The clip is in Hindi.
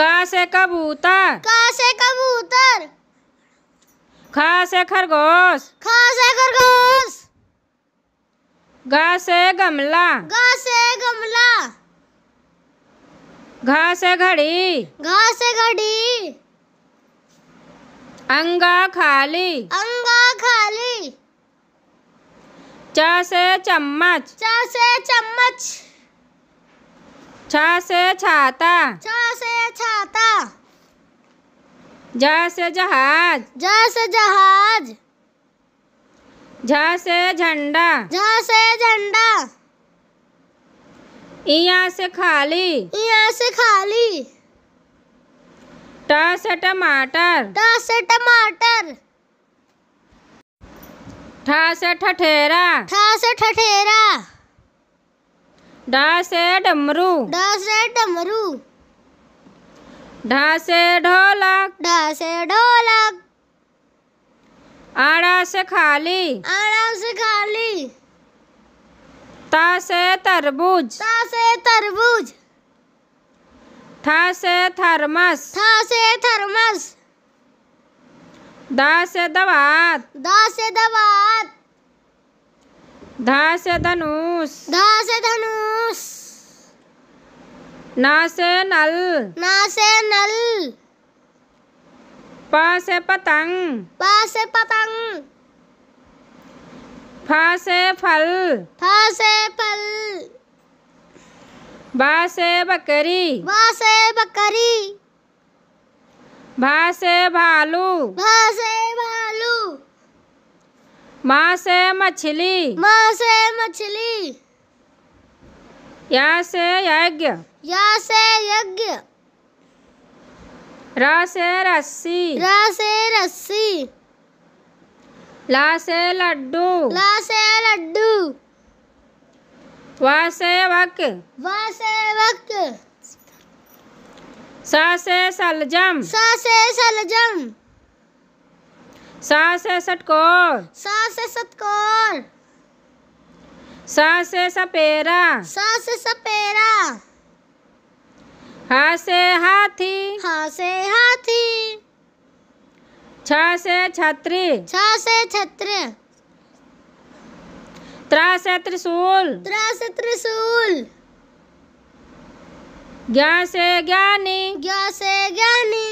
का से कबूतर का से कबूतर खा से खरगोश खा से खरगोश गा से गमला गा से गमला घा से घड़ी घा से घड़ी अंगा खाली अंगा खाली चा से चम्मच चा से चम्मच छा से छाता छा से जा से जहाज जा से जहाज झा से झंडा झा से झंडा इया से खाली इया से खाली टा से टमाटर टा से टमाटर ठा से ठठेरा ठा से ठठेरा डा से डमरू डा से डमरू ढासे ढोलक ढासे ढोलक आड़ा से खाली आड़ा से खाली तासे तरबूज तासे तरबूज थासे थर्मस थासे थर्मस दासे दवात दासे दवात धासे धनुष धासे धनुष ना से नल ना से नल पा से पतंग पा से पतंग फा से फल फा से फल बा से बकरी बा से बकरी भा से भालू भा से भालू माँ से मछली माँ से मछली या से यज्ञ या से यज्ञ रा से रस्सी रा से रस्सी ला से लड्डू ला से लड्डू वा से वक वा से वक सा से सलजम सा से सलजम सा से सटकोर सा से सटकोर सा से सपेरा सा से सपेरा हा से हाथी हा से हाथी छ से छत्री छ से छत्र त्र से त्रिशूल त्र से त्रिशूल ज्ञा से ज्ञानी ज्ञा से ज्ञानी